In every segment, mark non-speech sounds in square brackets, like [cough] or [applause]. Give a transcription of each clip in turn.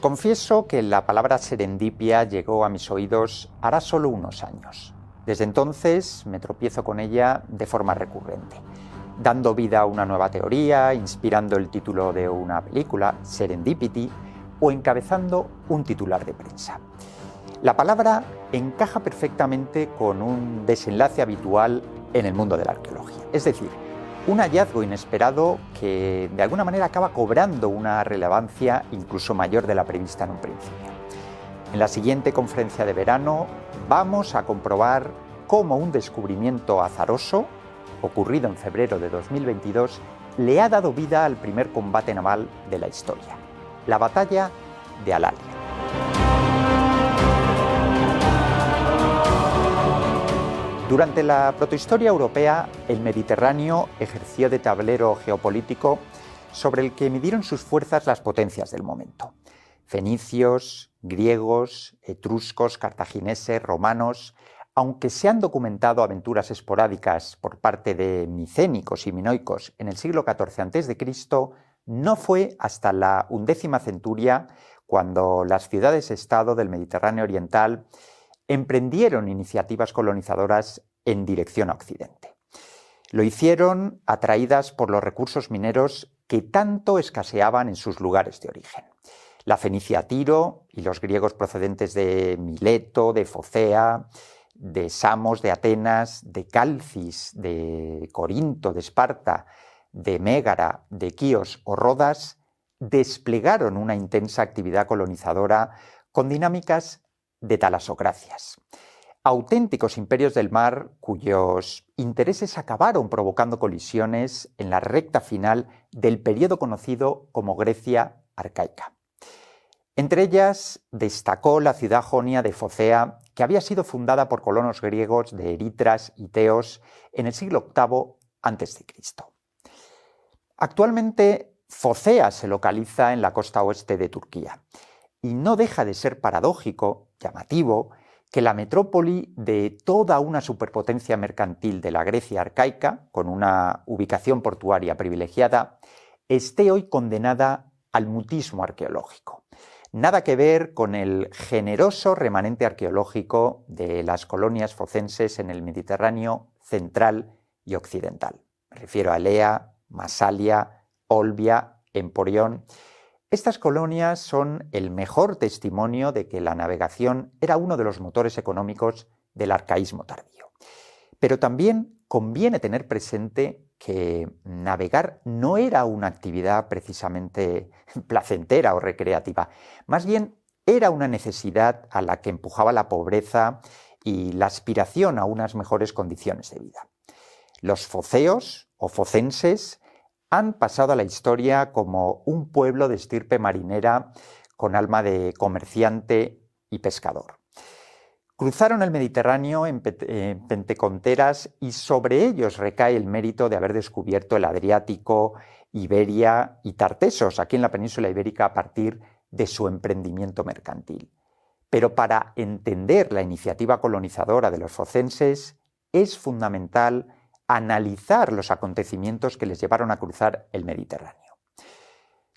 confieso que la palabra serendipia llegó a mis oídos hará solo unos años. Desde entonces me tropiezo con ella de forma recurrente, dando vida a una nueva teoría, inspirando el título de una película, Serendipity, o encabezando un titular de prensa. La palabra encaja perfectamente con un desenlace habitual en el mundo de la arqueología. Es decir, un hallazgo inesperado que de alguna manera acaba cobrando una relevancia incluso mayor de la prevista en un principio. En la siguiente conferencia de verano vamos a comprobar cómo un descubrimiento azaroso, ocurrido en febrero de 2022, le ha dado vida al primer combate naval de la historia, la batalla de Alalia. Durante la protohistoria europea, el Mediterráneo ejerció de tablero geopolítico sobre el que midieron sus fuerzas las potencias del momento. Fenicios, griegos, etruscos, cartagineses, romanos, aunque se han documentado aventuras esporádicas por parte de micénicos y minoicos en el siglo XIV a.C., no fue hasta la undécima centuria cuando las ciudades-estado del Mediterráneo Oriental emprendieron iniciativas colonizadoras en dirección a Occidente. Lo hicieron atraídas por los recursos mineros que tanto escaseaban en sus lugares de origen. La Fenicia Tiro y los griegos procedentes de Mileto, de Focea, de Samos, de Atenas, de Calcis, de Corinto, de Esparta, de Mégara, de Quíos o Rodas, desplegaron una intensa actividad colonizadora con dinámicas de talasocracias. Auténticos imperios del mar cuyos intereses acabaron provocando colisiones en la recta final del periodo conocido como Grecia arcaica. Entre ellas destacó la ciudad jonia de Focea, que había sido fundada por colonos griegos de Eritras y Teos en el siglo VIII a.C. Actualmente, Focea se localiza en la costa oeste de Turquía y no deja de ser paradójico llamativo que la metrópoli de toda una superpotencia mercantil de la Grecia arcaica, con una ubicación portuaria privilegiada, esté hoy condenada al mutismo arqueológico. Nada que ver con el generoso remanente arqueológico de las colonias focenses en el Mediterráneo central y occidental. Me refiero a Lea, Masalia, Olbia, Emporión. Estas colonias son el mejor testimonio de que la navegación era uno de los motores económicos del arcaísmo tardío. Pero también conviene tener presente que navegar no era una actividad precisamente [laughs] placentera o recreativa, más bien era una necesidad a la que empujaba la pobreza y la aspiración a unas mejores condiciones de vida. Los foceos o focenses han pasado a la historia como un pueblo de estirpe marinera con alma de comerciante y pescador. Cruzaron el Mediterráneo en eh, penteconteras y sobre ellos recae el mérito de haber descubierto el Adriático, Iberia y Tartesos, aquí en la península ibérica, a partir de su emprendimiento mercantil. Pero para entender la iniciativa colonizadora de los focenses es fundamental analizar los acontecimientos que les llevaron a cruzar el Mediterráneo.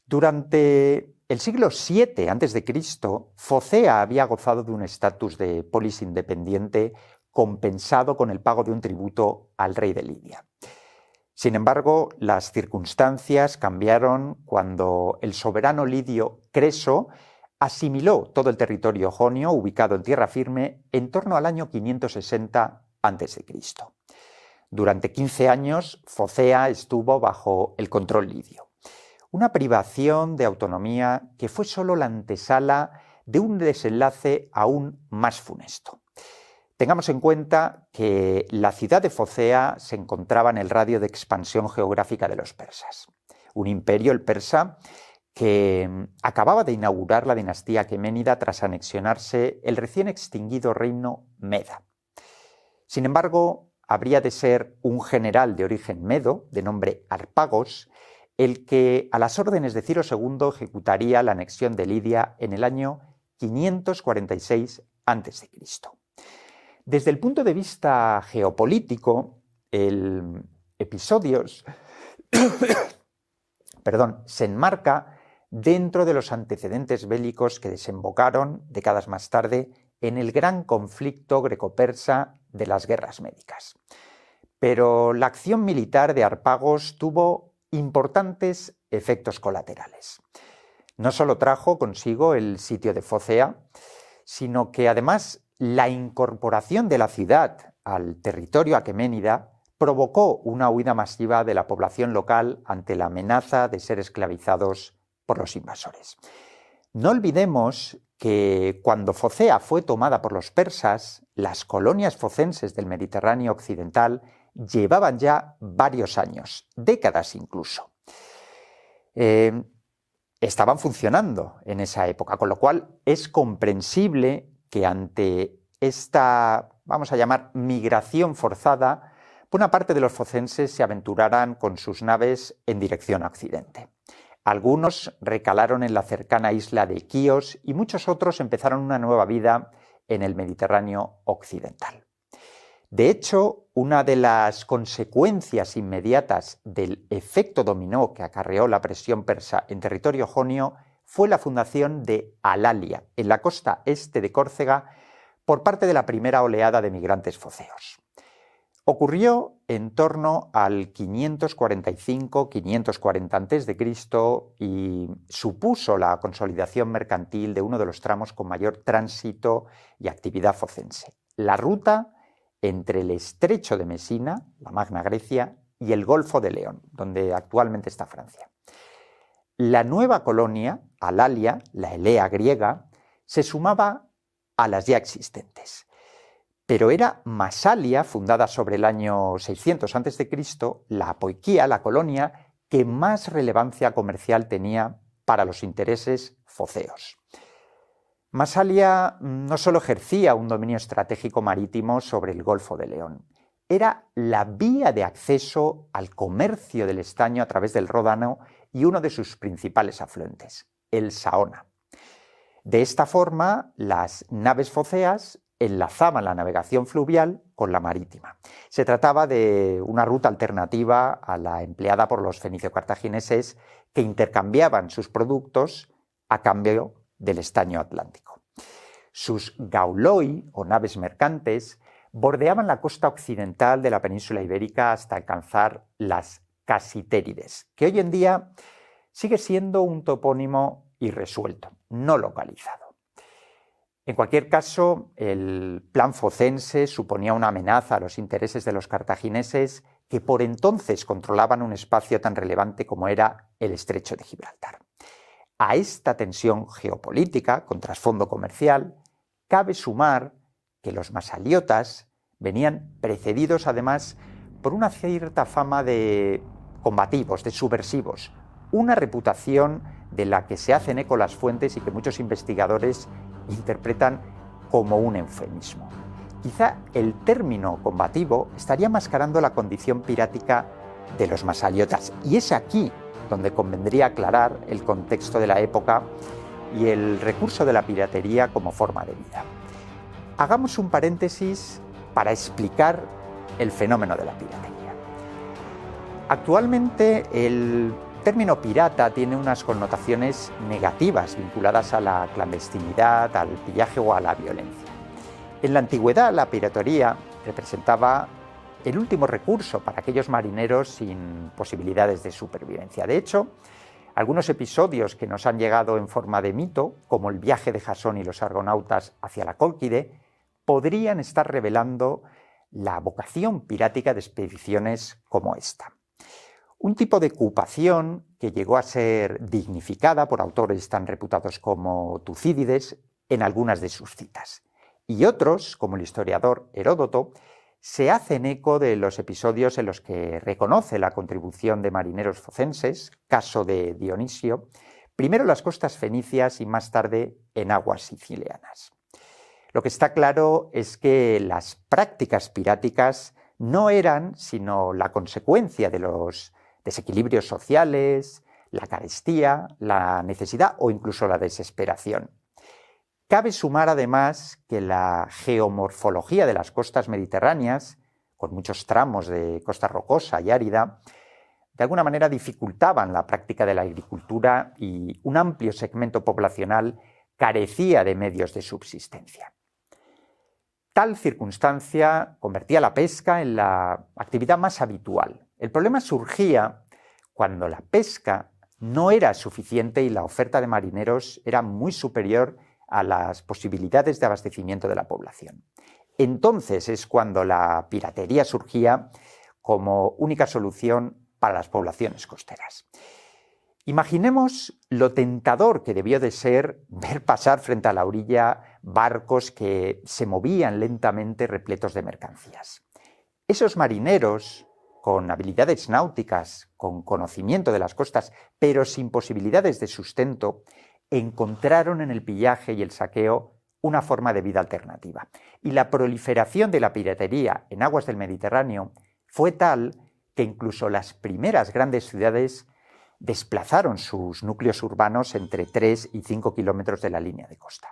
Durante el siglo VII a.C., Focea había gozado de un estatus de polis independiente compensado con el pago de un tributo al rey de Lidia. Sin embargo, las circunstancias cambiaron cuando el soberano lidio Creso asimiló todo el territorio jonio ubicado en tierra firme en torno al año 560 a.C. Durante 15 años, Focea estuvo bajo el control lidio. Una privación de autonomía que fue solo la antesala de un desenlace aún más funesto. Tengamos en cuenta que la ciudad de Focea se encontraba en el radio de expansión geográfica de los persas, un imperio, el persa, que mm, acababa de inaugurar la dinastía aqueménida tras anexionarse el recién extinguido reino Meda. Sin embargo, habría de ser un general de origen medo, de nombre Arpagos, el que a las órdenes de Ciro II ejecutaría la anexión de Lidia en el año 546 a.C. Desde el punto de vista geopolítico, el episodios [coughs] perdón, se enmarca dentro de los antecedentes bélicos que desembocaron décadas más tarde en el gran conflicto greco-persa de las guerras médicas. Pero la acción militar de Arpagos tuvo importantes efectos colaterales. No solo trajo consigo el sitio de Focea, sino que además la incorporación de la ciudad al territorio aqueménida provocó una huida masiva de la población local ante la amenaza de ser esclavizados por los invasores. No olvidemos que cuando Focea fue tomada por los persas, las colonias focenses del Mediterráneo occidental llevaban ya varios años, décadas incluso. Em, estaban funcionando en esa época, con lo cual es comprensible que ante esta, vamos a llamar, migración forzada, una parte de los focenses se aventuraran con sus naves en dirección a Occidente. Algunos recalaron en la cercana isla de Quíos y muchos otros empezaron una nueva vida en el Mediterráneo occidental. De hecho, una de las consecuencias inmediatas del efecto dominó que acarreó la presión persa en territorio jonio fue la fundación de Alalia, en la costa este de Córcega, por parte de la primera oleada de migrantes foceos ocurrió en torno al 545-540 a.C. y supuso la consolidación mercantil de uno de los tramos con mayor tránsito y actividad focense, la ruta entre el estrecho de Mesina, la Magna Grecia, y el Golfo de León, donde actualmente está Francia. La nueva colonia, Alalia, la Elea griega, se sumaba a las ya existentes pero era Masalia, fundada sobre el año 600 a.C., la Poiquía, la colonia que más relevancia comercial tenía para los intereses foceos. Masalia mm, no solo ejercía un dominio estratégico marítimo sobre el Golfo de León, era la vía de acceso al comercio del estaño a través del Ródano y uno de sus principales afluentes, el Saona. De esta forma, las naves foceas enlazaban la navegación fluvial con la marítima. Se trataba de una ruta alternativa a la empleada por los fenicio-cartagineses que intercambiaban sus productos a cambio del estaño atlántico. Sus gauloi o naves mercantes bordeaban la costa occidental de la península ibérica hasta alcanzar las Casitérides, que hoy en día sigue siendo un topónimo irresuelto, no localizado. En cualquier caso, el plan focense suponía una amenaza a los intereses de los cartagineses que por entonces controlaban un espacio tan relevante como era el estrecho de Gibraltar. A esta tensión geopolítica con trasfondo comercial cabe sumar que los masaliotas venían precedidos además por una cierta fama de combativos, de subversivos, una reputación de la que se hacen eco las fuentes y que muchos investigadores interpretan como un eufemismo. Quizá el término combativo estaría mascarando la condición pirática de los masaliotas, y es aquí donde convendría aclarar el contexto de la época y el recurso de la piratería como forma de vida. Hagamos un paréntesis para explicar el fenómeno de la piratería. Actualmente el término pirata tiene unas connotaciones negativas vinculadas a la clandestinidad, al pillaje o a la violencia. En la antigüedad la piratería representaba el último recurso para aquellos marineros sin posibilidades de supervivencia. De hecho, algunos episodios que nos han llegado en forma de mito, como el viaje de Jasón y los argonautas hacia la Cólquide, podrían estar revelando la vocación pirática de expediciones como esta. Un tipo de ocupación que llegó a ser dignificada por autores tan reputados como Tucídides en algunas de sus citas. Y otros, como el historiador Heródoto, se hacen eco de los episodios en los que reconoce la contribución de marineros focenses, caso de Dionisio, primero en las costas fenicias y más tarde en aguas sicilianas. Lo que está claro es que las prácticas piráticas no eran sino la consecuencia de los desequilibrios sociales, la carestía, la necesidad o incluso la desesperación. Cabe sumar además que la geomorfología de las costas mediterráneas, con muchos tramos de costa rocosa y árida, de alguna manera dificultaban la práctica de la agricultura y un amplio segmento poblacional carecía de medios de subsistencia. Tal circunstancia convertía la pesca en la actividad más habitual, el problema surgía cuando la pesca no era suficiente y la oferta de marineros era muy superior a las posibilidades de abastecimiento de la población. Entonces es cuando la piratería surgía como única solución para las poblaciones costeras. Imaginemos lo tentador que debió de ser ver pasar frente a la orilla barcos que se movían lentamente repletos de mercancías. Esos marineros con habilidades náuticas, con conocimiento de las costas, pero sin posibilidades de sustento, encontraron en el pillaje y el saqueo una forma de vida alternativa. Y la proliferación de la piratería en aguas del Mediterráneo fue tal que incluso las primeras grandes ciudades desplazaron sus núcleos urbanos entre 3 y 5 kilómetros de la línea de costa.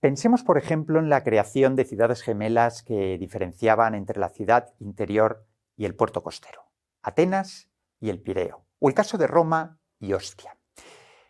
Pensemos, por ejemplo, en la creación de ciudades gemelas que diferenciaban entre la ciudad interior y el puerto costero, Atenas y el Pireo, o el caso de Roma y Ostia.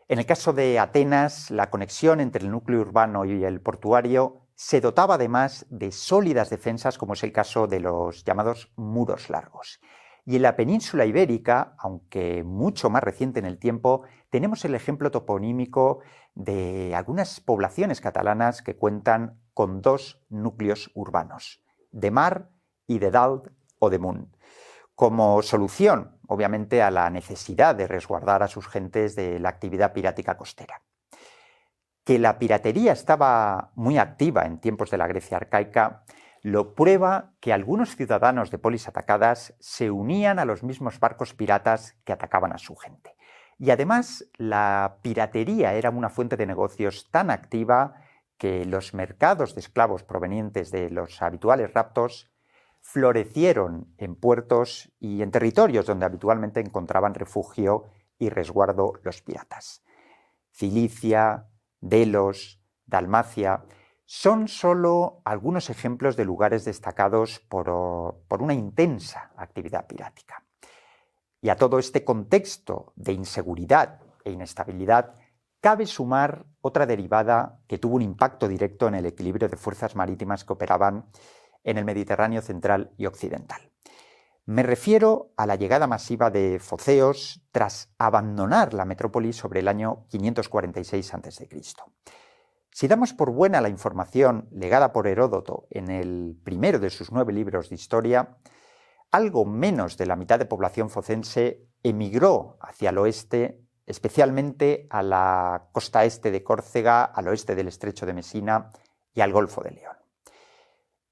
En el caso de Atenas, la conexión entre el núcleo urbano y el portuario se dotaba además de sólidas defensas, como es el caso de los llamados muros largos. Y en la península ibérica, aunque mucho más reciente en el tiempo, tenemos el ejemplo toponímico de algunas poblaciones catalanas que cuentan con dos núcleos urbanos, de Mar y de Dalt o de Moon, como solución, obviamente, a la necesidad de resguardar a sus gentes de la actividad pirática costera. Que la piratería estaba muy activa en tiempos de la Grecia arcaica lo prueba que algunos ciudadanos de polis atacadas se unían a los mismos barcos piratas que atacaban a su gente. Y además la piratería era una fuente de negocios tan activa que los mercados de esclavos provenientes de los habituales raptos florecieron en puertos y en territorios donde habitualmente encontraban refugio y resguardo los piratas. Cilicia, Delos, Dalmacia, son solo algunos ejemplos de lugares destacados por, una intensa actividad pirática. Y a todo este contexto de inseguridad e inestabilidad, cabe sumar otra derivada que tuvo un impacto directo en el equilibrio de fuerzas marítimas que operaban en el Mediterráneo central y occidental. Me refiero a la llegada masiva de foceos tras abandonar la metrópoli sobre el año 546 a.C. Si damos por buena la información legada por Heródoto en el primero de sus nueve libros de historia, algo menos de la mitad de población focense emigró hacia el oeste, especialmente a la costa este de Córcega, al oeste del estrecho de Mesina y al Golfo de León.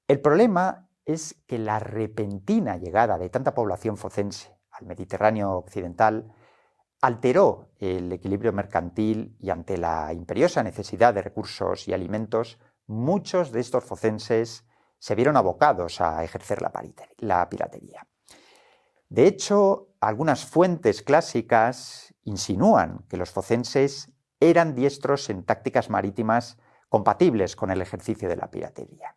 El problema es que la repentina llegada de tanta población focense al Mediterráneo occidental alteró el equilibrio mercantil y ante la imperiosa necesidad de recursos y alimentos, muchos de estos focenses se vieron abocados a ejercer la, piratería. De hecho, algunas fuentes clásicas insinúan que los focenses eran diestros en tácticas marítimas compatibles con el ejercicio de la piratería.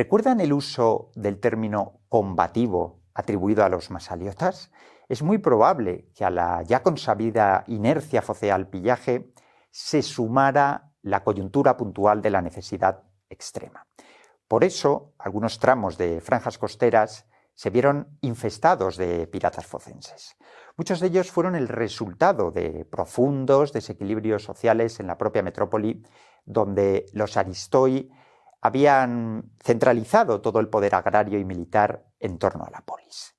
¿Recuerdan el uso del término combativo atribuido a los masaliotas? Es muy probable que a la ya consabida inercia focea pillaje se sumara la coyuntura puntual de la necesidad extrema. Por eso, algunos tramos de franjas costeras se vieron infestados de piratas focenses. Muchos de ellos fueron el resultado de profundos desequilibrios sociales en la propia metrópoli, donde los aristoi habían centralizado todo el poder agrario y militar en torno a la polis.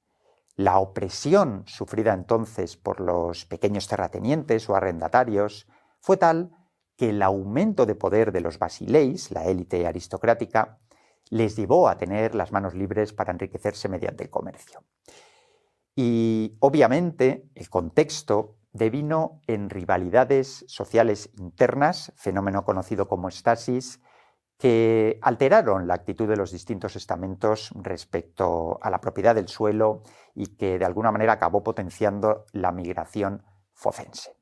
La opresión sufrida entonces por los pequeños terratenientes o arrendatarios fue tal que el aumento de poder de los basileis, la élite aristocrática, les llevó a tener las manos libres para enriquecerse mediante el comercio. Y obviamente el contexto devino en rivalidades sociales internas, fenómeno conocido como estasis, que alteraron la actitud de los distintos estamentos respecto a la propiedad del suelo y que de alguna manera acabó potenciando la migración focense.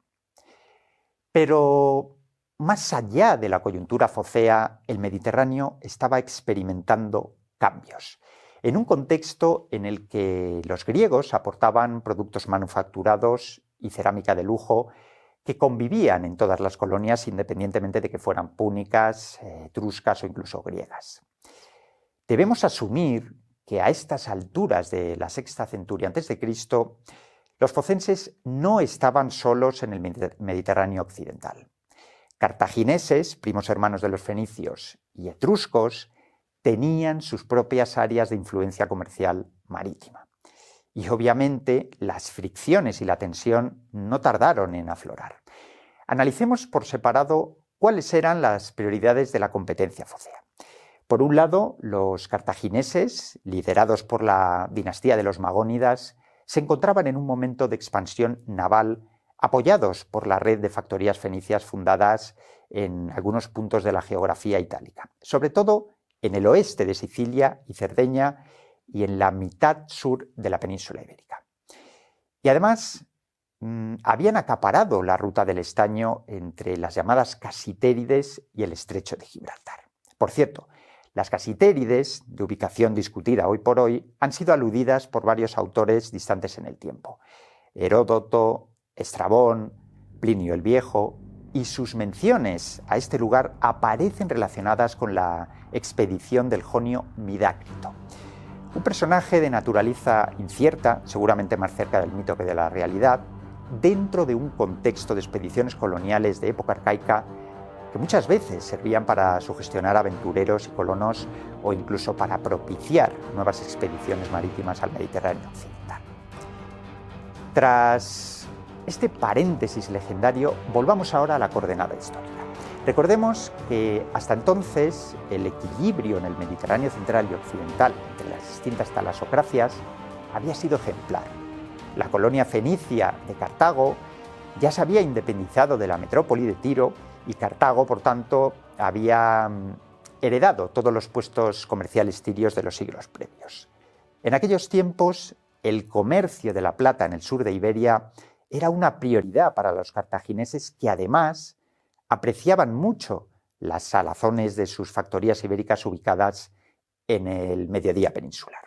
Pero más allá de la coyuntura focea, el Mediterráneo estaba experimentando cambios, en un contexto en el que los griegos aportaban productos manufacturados y cerámica de lujo que convivían en todas las colonias independientemente de que fueran púnicas, eh, etruscas o incluso griegas. Debemos asumir que a estas alturas de la sexta centuria antes de Cristo, los focenses no estaban solos en el Mediterráneo occidental. Cartagineses, primos hermanos de los fenicios, y etruscos tenían sus propias áreas de influencia comercial marítima y obviamente las fricciones y la tensión no tardaron en aflorar. Analicemos por separado cuáles eran las prioridades de la competencia focea. Por un lado, los cartagineses, liderados por la dinastía de los Magónidas, se encontraban en un momento de expansión naval apoyados por la red de factorías fenicias fundadas en algunos puntos de la geografía itálica, sobre todo en el oeste de Sicilia y Cerdeña y en la mitad sur de la península ibérica. Y además mm, habían acaparado la ruta del estaño entre las llamadas casitérides y el estrecho de Gibraltar. Por cierto, las casitérides, de ubicación discutida hoy por hoy, han sido aludidas por varios autores distantes en el tiempo. Heródoto, Estrabón, Plinio el Viejo, y sus menciones a este lugar aparecen relacionadas con la expedición del Jonio Midácrito. Un personaje de naturaleza incierta, seguramente más cerca del mito que de la realidad, dentro de un contexto de expediciones coloniales de época arcaica que muchas veces servían para sugestionar aventureros y colonos o incluso para propiciar nuevas expediciones marítimas al Mediterráneo occidental. Tras este paréntesis legendario, volvamos ahora a la coordenada histórica. Recordemos que hasta entonces el equilibrio en el Mediterráneo central y occidental entre las distintas talasocracias había sido ejemplar. La colonia fenicia de Cartago ya se había independizado de la metrópoli de Tiro y Cartago, por tanto, había mm, heredado todos los puestos comerciales tirios de los siglos previos. En aquellos tiempos, el comercio de la plata en el sur de Iberia era una prioridad para los cartagineses que además apreciaban mucho las salazones de sus factorías ibéricas ubicadas en el mediodía peninsular.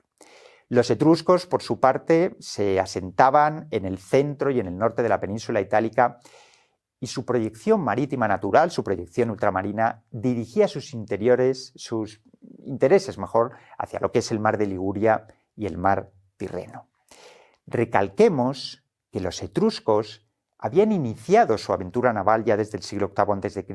Los etruscos, por su parte, se asentaban en el centro y en el norte de la península itálica y su proyección marítima natural, su proyección ultramarina, dirigía sus interiores, sus intereses mejor, hacia lo que es el mar de Liguria y el mar Tirreno. Recalquemos que los etruscos habían iniciado su aventura naval ya desde el siglo VIII a.C.,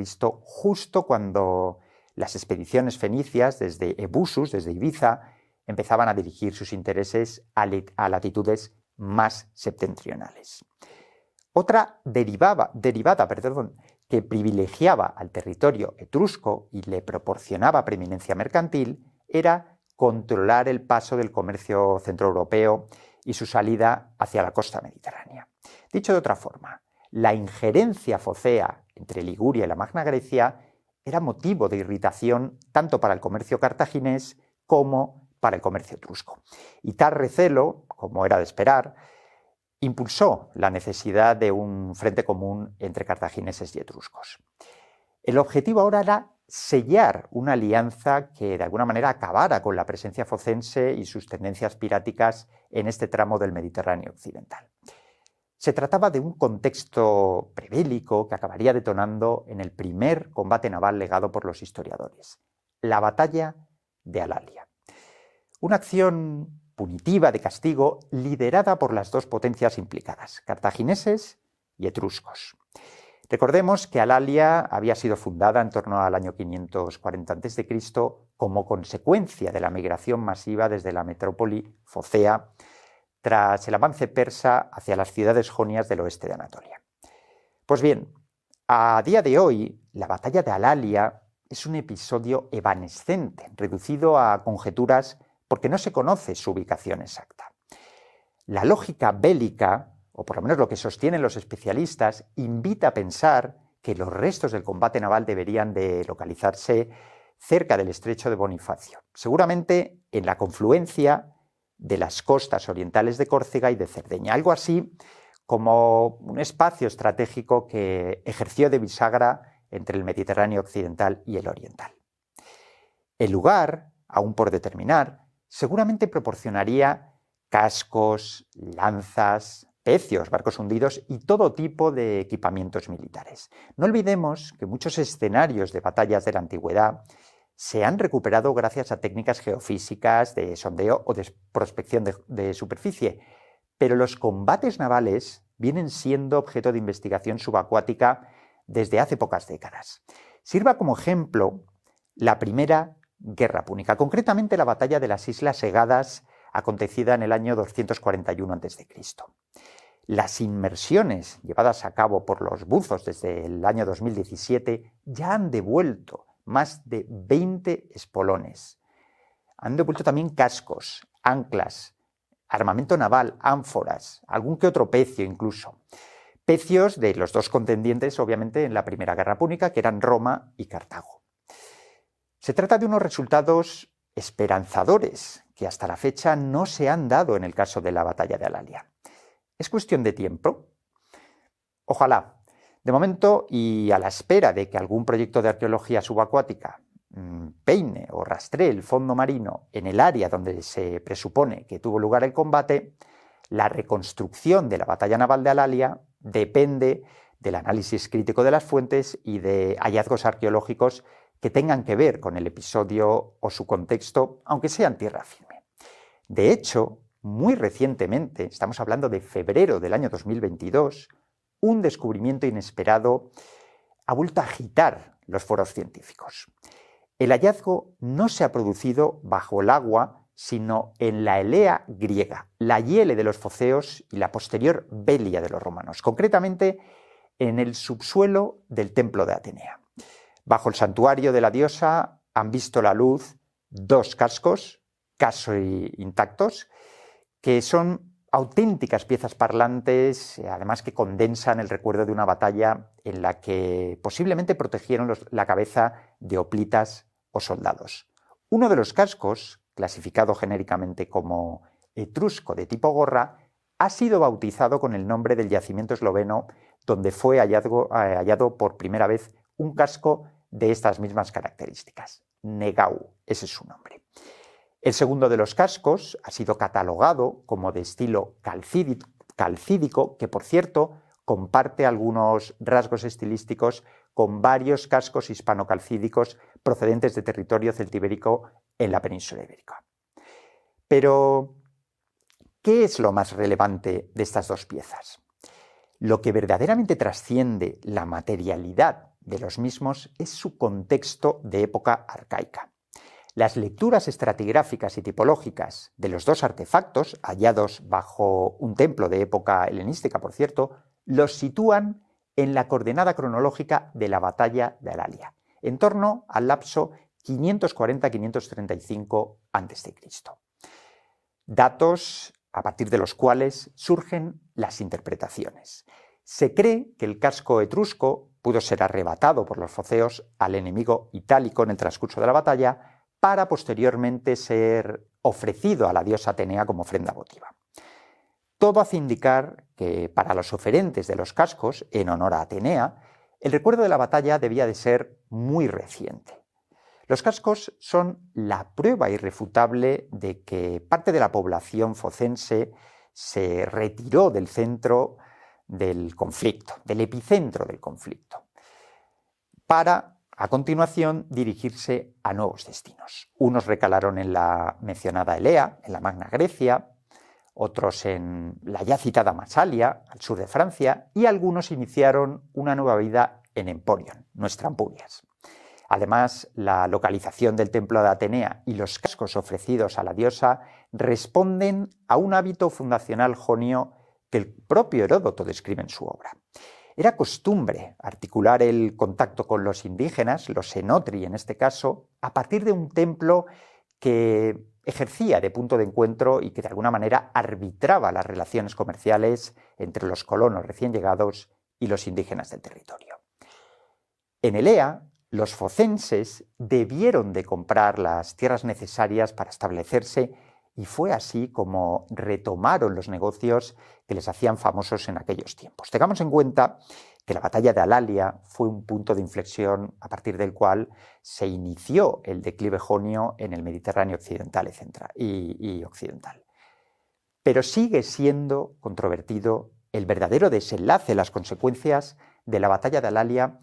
justo cuando las expediciones fenicias desde Ebusus, desde Ibiza, empezaban a dirigir sus intereses a, latitudes más septentrionales. Otra derivaba, derivada perdón, que privilegiaba al territorio etrusco y le proporcionaba preeminencia mercantil era controlar el paso del comercio centroeuropeo y su salida hacia la costa mediterránea. Dicho de otra forma, la injerencia focea entre Liguria y la Magna Grecia era motivo de irritación tanto para el comercio cartaginés como para el comercio etrusco. Y tal recelo, como era de esperar, impulsó la necesidad de un frente común entre cartagineses y etruscos. El objetivo ahora era sellar una alianza que de alguna manera acabara con la presencia focense y sus tendencias piráticas en este tramo del Mediterráneo occidental. Se trataba de un contexto prebélico que acabaría detonando en el primer combate naval legado por los historiadores, la batalla de Alalia. Una acción punitiva de castigo liderada por las dos potencias implicadas, cartagineses y etruscos. Recordemos que Alalia había sido fundada en torno al año 540 a.C. como consecuencia de la migración masiva desde la metrópoli Focea tras el avance persa hacia las ciudades jonias del oeste de Anatolia. Pues bien, a día de hoy, la batalla de Alalia es un episodio evanescente, reducido a conjeturas porque no se conoce su ubicación exacta. La lógica bélica, o por lo menos lo que sostienen los especialistas, invita a pensar que los restos del combate naval deberían de localizarse cerca del estrecho de Bonifacio, seguramente en la confluencia de las costas orientales de Córcega y de Cerdeña. Algo así como un espacio estratégico que ejerció de bisagra entre el Mediterráneo occidental y el oriental. El lugar, aún por determinar, seguramente proporcionaría cascos, lanzas, pecios, barcos hundidos y todo tipo de equipamientos militares. No olvidemos que muchos escenarios de batallas de la antigüedad se han recuperado gracias a técnicas geofísicas de sondeo o de prospección de, superficie, pero los combates navales vienen siendo objeto de investigación subacuática desde hace pocas décadas. Sirva como ejemplo la primera guerra púnica, concretamente la batalla de las Islas Segadas acontecida en el año 241 a.C. Las inmersiones llevadas a cabo por los buzos desde el año 2017 ya han devuelto más de 20 espolones. Han devuelto también cascos, anclas, armamento naval, ánforas, algún que otro pecio incluso. Pecios de los dos contendientes, obviamente, en la Primera Guerra Púnica, que eran Roma y Cartago. Se trata de unos resultados esperanzadores que hasta la fecha no se han dado en el caso de la batalla de Alalia. Es cuestión de tiempo. Ojalá de momento, y a la espera de que algún proyecto de arqueología subacuática mm, peine o rastree el fondo marino en el área donde se presupone que tuvo lugar el combate, la reconstrucción de la batalla naval de Alalia depende del análisis crítico de las fuentes y de hallazgos arqueológicos que tengan que ver con el episodio o su contexto, aunque sea en tierra firme. De hecho, muy recientemente, estamos hablando de febrero del año 2022, un descubrimiento inesperado ha vuelto a agitar los foros científicos. El hallazgo no se ha producido bajo el agua, sino en la Elea griega, la hiele de los foceos y la posterior Belia de los romanos, concretamente en el subsuelo del templo de Atenea. Bajo el santuario de la diosa han visto la luz dos cascos, casi intactos, que son auténticas piezas parlantes, eh, además que condensan el recuerdo de una batalla en la que posiblemente protegieron la cabeza de oplitas o soldados. Uno de los cascos, clasificado genéricamente como etrusco de tipo gorra, ha sido bautizado con el nombre del yacimiento esloveno donde fue eh, hallado por primera vez un casco de estas mismas características. Negau, ese es su nombre. El segundo de los cascos ha sido catalogado como de estilo calcídico, que por cierto comparte algunos rasgos estilísticos con varios cascos hispano-calcídicos procedentes de territorio celtibérico en la península ibérica. Pero, ¿qué es lo más relevante de estas dos piezas? Lo que verdaderamente trasciende la materialidad de los mismos es su contexto de época arcaica. Las lecturas estratigráficas y tipológicas de los dos artefactos, hallados bajo un templo de época helenística, por cierto, los sitúan en la coordenada cronológica de la batalla de Alalia, en torno al lapso 540-535 a.C. Datos a partir de los cuales surgen las interpretaciones. Se cree que el casco etrusco pudo ser arrebatado por los foceos al enemigo itálico en el transcurso de la batalla, para posteriormente ser ofrecido a la diosa Atenea como ofrenda votiva. Todo hace indicar que para los oferentes de los cascos, en honor a Atenea, el recuerdo de la batalla debía de ser muy reciente. Los cascos son la prueba irrefutable de que parte de la población focense se retiró del centro del conflicto, del epicentro del conflicto, para a continuación, dirigirse a nuevos destinos. Unos recalaron en la mencionada Elea, en la Magna Grecia, otros en la ya citada Masalia, al sur de Francia, y algunos iniciaron una nueva vida en Emporion, nuestra Ampurias. Además, la localización del templo de Atenea y los cascos ofrecidos a la diosa responden a un hábito fundacional jonio que el propio Heródoto describe en su obra. Era costumbre articular el contacto con los indígenas, los enotri en este caso, a partir de un templo que ejercía de punto de encuentro y que de alguna manera arbitraba las relaciones comerciales entre los colonos recién llegados y los indígenas del territorio. En Elea, los focenses debieron de comprar las tierras necesarias para establecerse y fue así como retomaron los negocios que les hacían famosos en aquellos tiempos. Tengamos en cuenta que la batalla de Alalia fue un punto de inflexión a partir del cual se inició el declive jonio en el Mediterráneo occidental y, y, occidental. Pero sigue siendo controvertido el verdadero desenlace, las consecuencias de la batalla de Alalia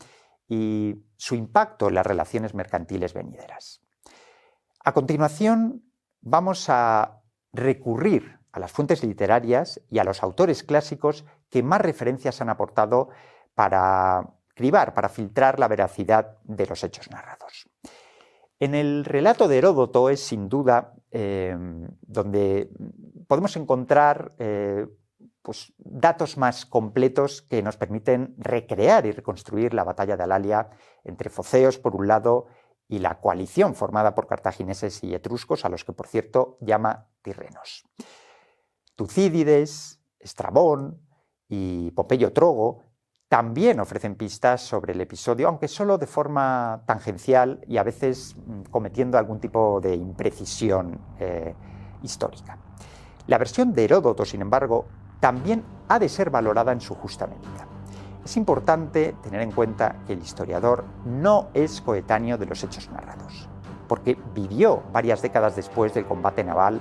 y su impacto en las relaciones mercantiles venideras. A continuación, vamos a recurrir a las fuentes literarias y a los autores clásicos que más referencias han aportado para cribar, para filtrar la veracidad de los hechos narrados. En el relato de Heródoto es sin duda eh, donde podemos encontrar eh, pues, datos más completos que nos permiten recrear y reconstruir la batalla de Alalia entre Foceos por un lado y la coalición formada por cartagineses y etruscos, a los que por cierto llama tirrenos. Tucídides, Estrabón y Pompeyo Trogo también ofrecen pistas sobre el episodio, aunque solo de forma tangencial y a veces mm, cometiendo algún tipo de imprecisión eh, histórica. La versión de Heródoto, sin embargo, también ha de ser valorada en su justa medida. Es importante tener en cuenta que el historiador no es coetáneo de los hechos narrados, porque vivió varias décadas después del combate naval,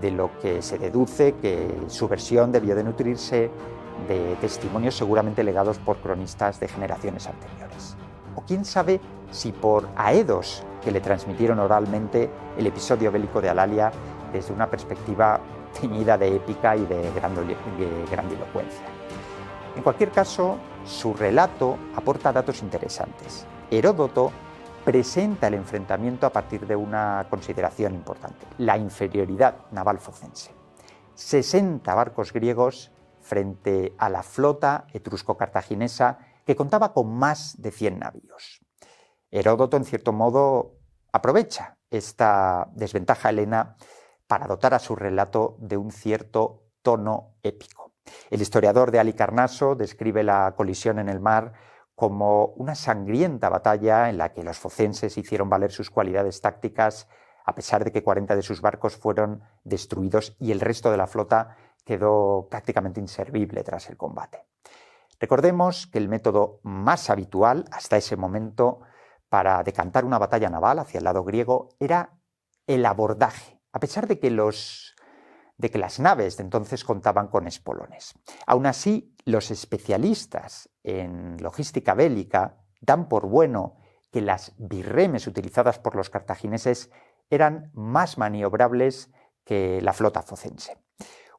de lo que se deduce que su versión debió de nutrirse de testimonios seguramente legados por cronistas de generaciones anteriores. O quién sabe si por aedos que le transmitieron oralmente el episodio bélico de Alalia desde una perspectiva teñida de épica y de, gran grandilocuencia. En cualquier caso, su relato aporta datos interesantes. Heródoto presenta el enfrentamiento a partir de una consideración importante, la inferioridad naval focense. 60 barcos griegos frente a la flota etrusco-cartaginesa que contaba con más de 100 navíos. Heródoto, en cierto modo, aprovecha esta desventaja helena para dotar a su relato de un cierto tono épico. El historiador de Alicarnaso describe la colisión en el mar como una sangrienta batalla en la que los focenses hicieron valer sus cualidades tácticas, a pesar de que 40 de sus barcos fueron destruidos y el resto de la flota quedó prácticamente inservible tras el combate. Recordemos que el método más habitual hasta ese momento para decantar una batalla naval hacia el lado griego era el abordaje. A pesar de que los de que las naves de entonces contaban con espolones. Aún así, los especialistas en logística bélica dan por bueno que las birremes utilizadas por los cartagineses eran más maniobrables que la flota focense.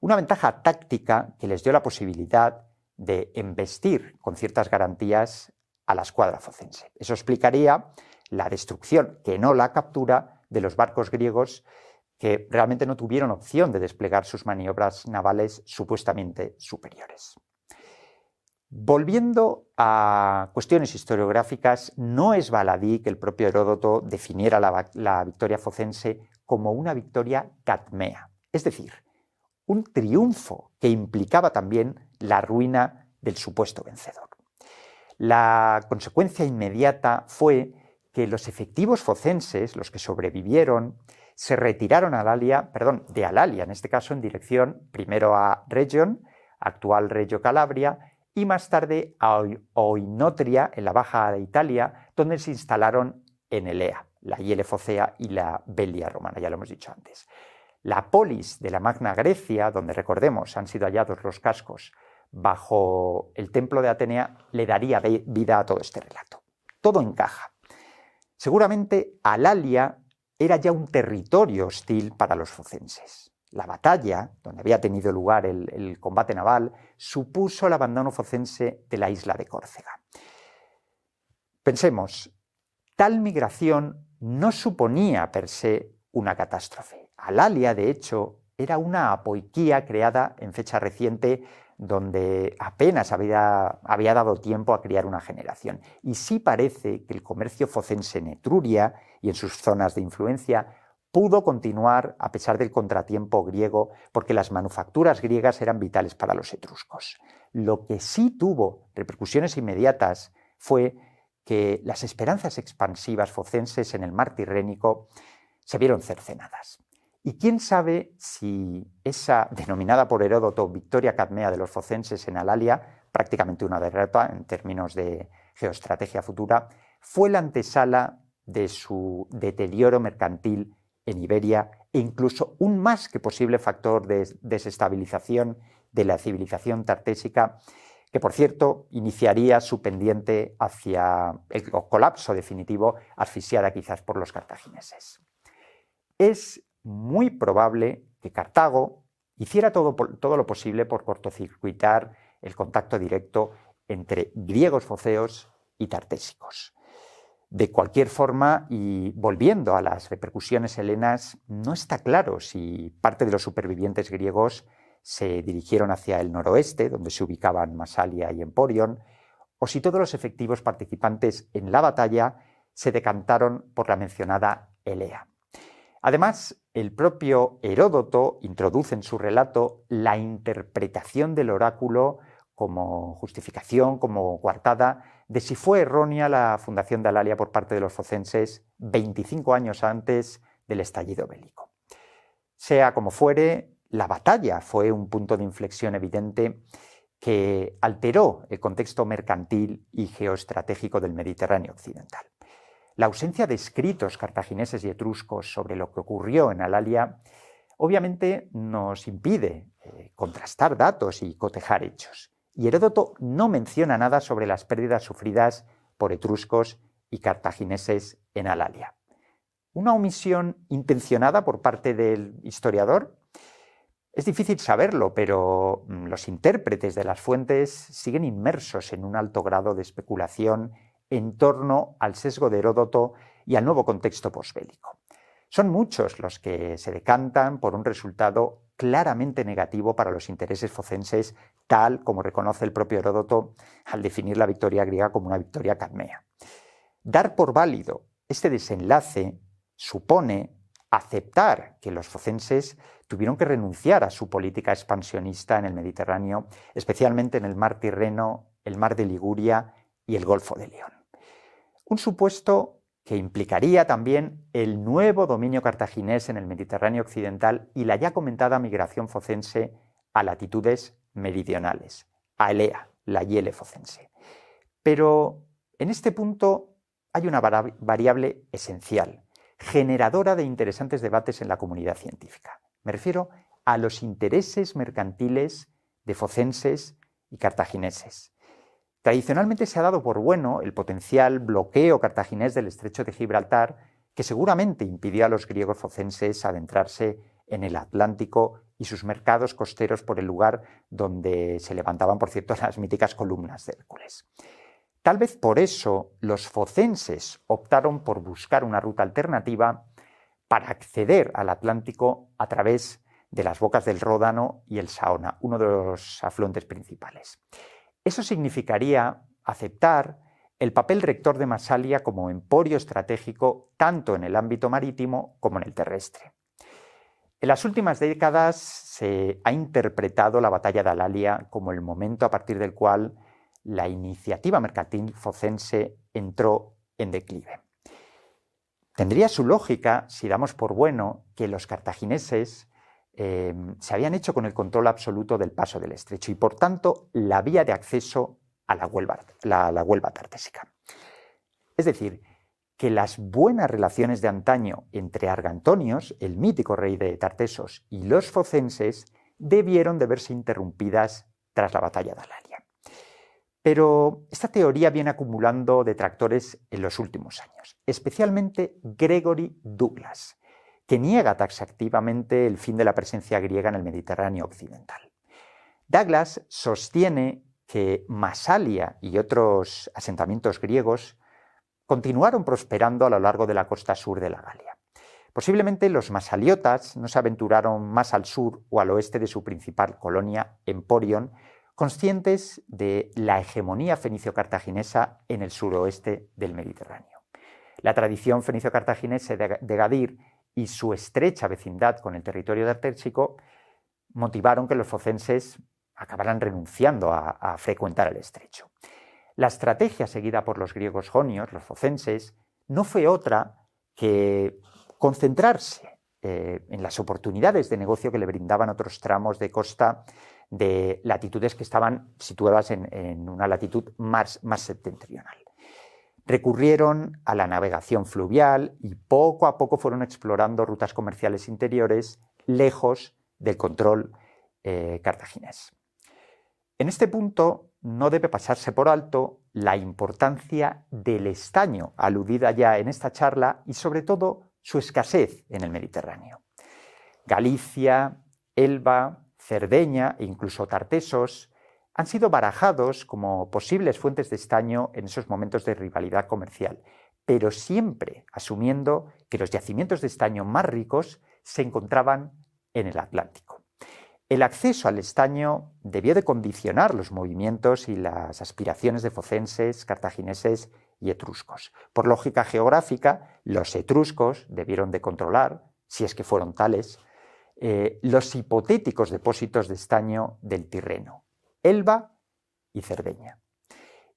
Una ventaja táctica que les dio la posibilidad de embestir con ciertas garantías a la escuadra focense. Eso explicaría la destrucción, que no la captura, de los barcos griegos que realmente no tuvieron opción de desplegar sus maniobras navales supuestamente superiores. Volviendo a cuestiones historiográficas, no es baladí que el propio Heródoto definiera la, victoria focense como una victoria catmea, es decir, un triunfo que implicaba también la ruina del supuesto vencedor. La consecuencia inmediata fue que los efectivos focenses, los que sobrevivieron, se retiraron a perdón, de Alalia, en este caso en dirección primero a Region, actual Reggio Calabria, y más tarde a Oinotria, en la Baja de Italia, donde se instalaron en Elea, la Ielefocea y la Belia romana, ya lo hemos dicho antes. La polis de la Magna Grecia, donde recordemos han sido hallados los cascos bajo el templo de Atenea, le daría vida a todo este relato. Todo encaja. Seguramente Alalia era ya un territorio hostil para los focenses. La batalla, donde había tenido lugar el, combate naval, supuso el abandono focense de la isla de Córcega. Pensemos, tal migración no suponía per se una catástrofe. Alalia, de hecho, era una apoikía creada en fecha reciente donde apenas había, dado tiempo a criar una generación. Y sí parece que el comercio focense en Etruria y en sus zonas de influencia pudo continuar a pesar del contratiempo griego, porque las manufacturas griegas eran vitales para los etruscos. Lo que sí tuvo repercusiones inmediatas fue que las esperanzas expansivas focenses en el mar Tirrénico se vieron cercenadas. Y quién sabe si esa denominada por Heródoto victoria cadmea de los focenses en Alalia, prácticamente una derrota en términos de geoestrategia futura, fue la antesala de su deterioro mercantil en Iberia e incluso un más que posible factor de desestabilización de la civilización tartésica, que por cierto iniciaría su pendiente hacia el colapso definitivo, asfixiada quizás por los cartagineses. Es muy probable que Cartago hiciera todo, todo lo posible por cortocircuitar el contacto directo entre griegos foceos y tartésicos. De cualquier forma, y volviendo a las repercusiones helenas, no está claro si parte de los supervivientes griegos se dirigieron hacia el noroeste, donde se ubicaban Masalia y Emporion, o si todos los efectivos participantes en la batalla se decantaron por la mencionada Elea. Además, el propio Heródoto introduce en su relato la interpretación del oráculo como justificación, como coartada, de si fue errónea la fundación de Alalia por parte de los focenses 25 años antes del estallido bélico. Sea como fuere, la batalla fue un punto de inflexión evidente que alteró el contexto mercantil y geoestratégico del Mediterráneo occidental. La ausencia de escritos cartagineses y etruscos sobre lo que ocurrió en Alalia obviamente nos impide eh, contrastar datos y cotejar hechos. Y Heródoto no menciona nada sobre las pérdidas sufridas por etruscos y cartagineses en Alalia. ¿Una omisión intencionada por parte del historiador? Es difícil saberlo, pero mm, los intérpretes de las fuentes siguen inmersos en un alto grado de especulación en torno al sesgo de Heródoto y al nuevo contexto posbélico. Son muchos los que se decantan por un resultado claramente negativo para los intereses focenses, tal como reconoce el propio Heródoto al definir la victoria griega como una victoria cadmea. Dar por válido este desenlace supone aceptar que los focenses tuvieron que renunciar a su política expansionista en el Mediterráneo, especialmente en el mar Tirreno, el mar de Liguria y el Golfo de León un supuesto que implicaría también el nuevo dominio cartaginés en el Mediterráneo occidental y la ya comentada migración focense a latitudes meridionales, a Elea, la hiele focense. Pero en este punto hay una variable esencial, generadora de interesantes debates en la comunidad científica. Me refiero a los intereses mercantiles de focenses y cartagineses. Tradicionalmente se ha dado por bueno el potencial bloqueo cartaginés del estrecho de Gibraltar, que seguramente impidió a los griegos focenses adentrarse en el Atlántico y sus mercados costeros por el lugar donde se levantaban, por cierto, [laughs] las míticas columnas de Hércules. Tal vez por eso los focenses optaron por buscar una ruta alternativa para acceder al Atlántico a través de las bocas del Ródano y el Saona, uno de los afluentes principales. Eso significaría aceptar el papel rector de Masalia como emporio estratégico tanto en el ámbito marítimo como en el terrestre. En las últimas décadas se ha interpretado la batalla de Alalia como el momento a partir del cual la iniciativa mercantil focense entró en declive. Tendría su lógica si damos por bueno que los cartagineses Em, se habían hecho con el control absoluto del paso del estrecho y, por tanto, la vía de acceso a la Huelva, la, Huelva tartésica. Es decir, que las buenas relaciones de antaño entre Argantonios, el mítico rey de Tartesos, y los focenses debieron de verse interrumpidas tras la batalla de Alalia. Pero esta teoría viene acumulando detractores en los últimos años, especialmente Gregory Douglas, que niega taxativamente el fin de la presencia griega en el Mediterráneo occidental. Douglas sostiene que Masalia y otros asentamientos griegos continuaron prosperando a lo largo de la costa sur de la Galia. Posiblemente los masaliotas no se aventuraron más al sur o al oeste de su principal colonia, Emporion, conscientes de la hegemonía fenicio-cartaginesa en el suroeste del Mediterráneo. La tradición fenicio-cartaginesa de Gadir y su estrecha vecindad con el territorio de Artérchico, motivaron que los focenses acabaran renunciando a, frecuentar el estrecho. La estrategia seguida por los griegos jonios, los focenses, no fue otra que concentrarse eh, en las oportunidades de negocio que le brindaban otros tramos de costa de latitudes que estaban situadas en, una latitud más, más septentrional recurrieron a la navegación fluvial y poco a poco fueron explorando rutas comerciales interiores lejos del control eh, cartaginés. En este punto no debe pasarse por alto la importancia del estaño, aludida ya en esta charla, y sobre todo su escasez en el Mediterráneo. Galicia, Elba, Cerdeña e incluso Tartesos han sido barajados como posibles fuentes de estaño en esos momentos de rivalidad comercial, pero siempre asumiendo que los yacimientos de estaño más ricos se encontraban en el Atlántico. El acceso al estaño debió de condicionar los movimientos y las aspiraciones de focenses, cartagineses y etruscos. Por lógica geográfica, los etruscos debieron de controlar, si es que fueron tales, eh, los hipotéticos depósitos de estaño del Tirreno Elba y Cerdeña.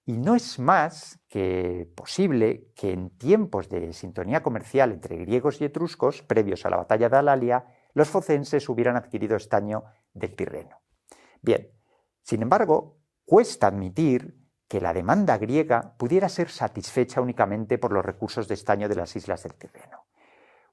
Y no es más que posible que en tiempos de sintonía comercial entre griegos y etruscos, previos a la batalla de Alalia, los focenses hubieran adquirido estaño del Tirreno. Bien, sin embargo, cuesta admitir que la demanda griega pudiera ser satisfecha únicamente por los recursos de estaño de las islas del Tirreno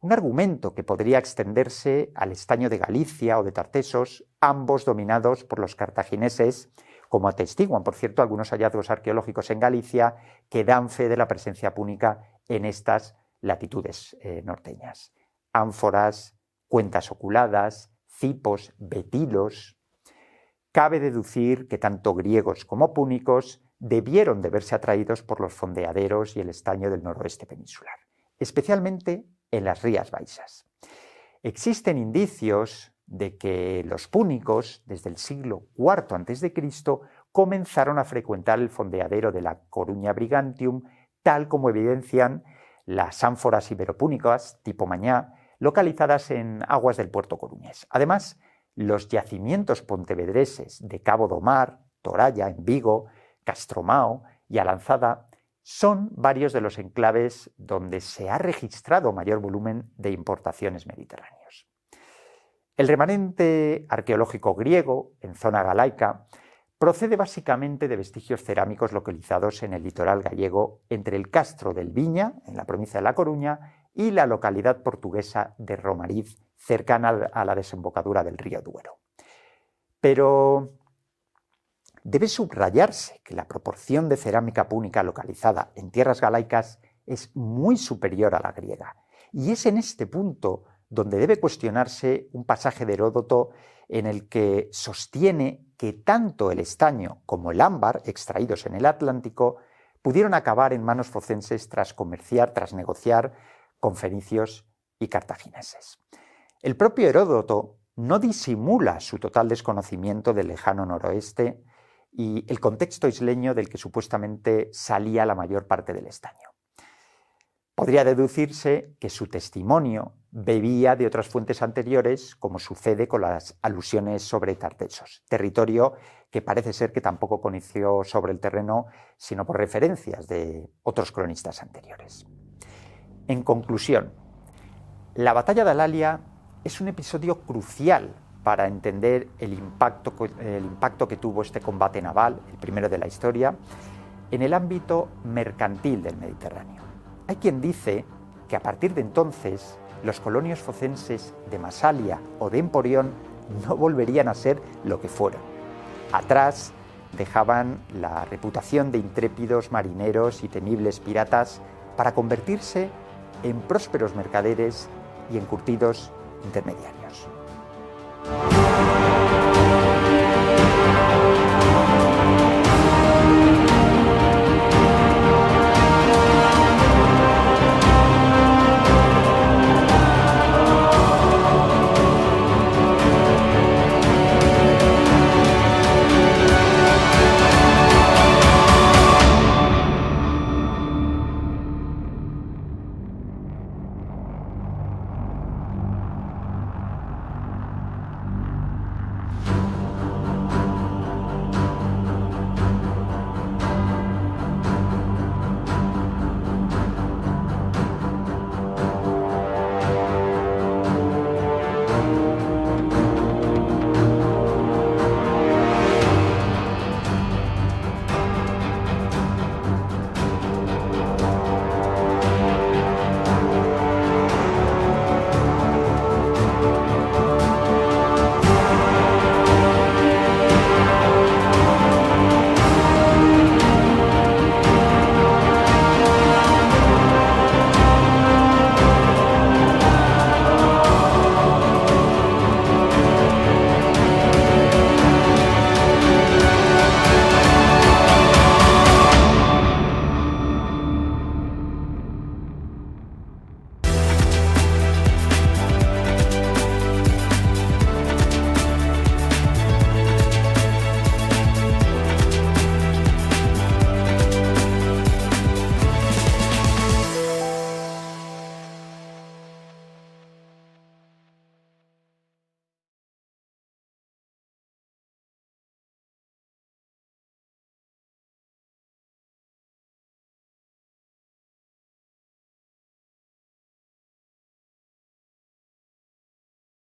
un argumento que podría extenderse al estaño de Galicia o de Tartesos, ambos dominados por los cartagineses, como atestiguan, por cierto, algunos hallazgos arqueológicos en Galicia que dan fe de la presencia púnica en estas latitudes eh, norteñas. Ánforas, cuentas oculadas, cipos, betilos. Cabe deducir que tanto griegos como púnicos debieron de verse atraídos por los fondeaderos y el estaño del noroeste peninsular, especialmente en las Rías Baixas. Existen indicios de que los púnicos, desde el siglo IV a.C., comenzaron a frecuentar el fondeadero de la Coruña Brigantium, tal como evidencian las ánforas iberopúnicas tipo Mañá, localizadas en aguas del puerto coruñés. Además, los yacimientos pontevedreses de Cabo Domar, Toralla, en Vigo, Castromao y Alanzada son varios de los enclaves donde se ha registrado mayor volumen de importaciones mediterráneos. El remanente arqueológico griego en zona galaica procede básicamente de vestigios cerámicos localizados en el litoral gallego entre el castro del Viña, en la provincia de La Coruña, y la localidad portuguesa de Romariz, cercana a la desembocadura del río Duero. Pero Debe subrayarse que la proporción de cerámica púnica localizada en tierras galaicas es muy superior a la griega, y es en este punto donde debe cuestionarse un pasaje de Heródoto en el que sostiene que tanto el estaño como el ámbar extraídos en el Atlántico pudieron acabar en manos focenses tras comerciar, tras negociar con fenicios y cartagineses. El propio Heródoto no disimula su total desconocimiento del lejano noroeste y el contexto isleño del que supuestamente salía la mayor parte del estaño. Podría deducirse que su testimonio bebía de otras fuentes anteriores, como sucede con las alusiones sobre Tartessos, territorio que parece ser que tampoco conoció sobre el terreno, sino por referencias de otros cronistas anteriores. En conclusión, la batalla de Alalia es un episodio crucial para entender el impacto, que tuvo este combate naval, el primero de la historia, en el ámbito mercantil del Mediterráneo. Hay quien dice que a partir de entonces los colonios focenses de Masalia o de Emporión no volverían a ser lo que fueron. Atrás dejaban la reputación de intrépidos marineros y temibles piratas para convertirse en prósperos mercaderes y encurtidos intermediarios. Thank you.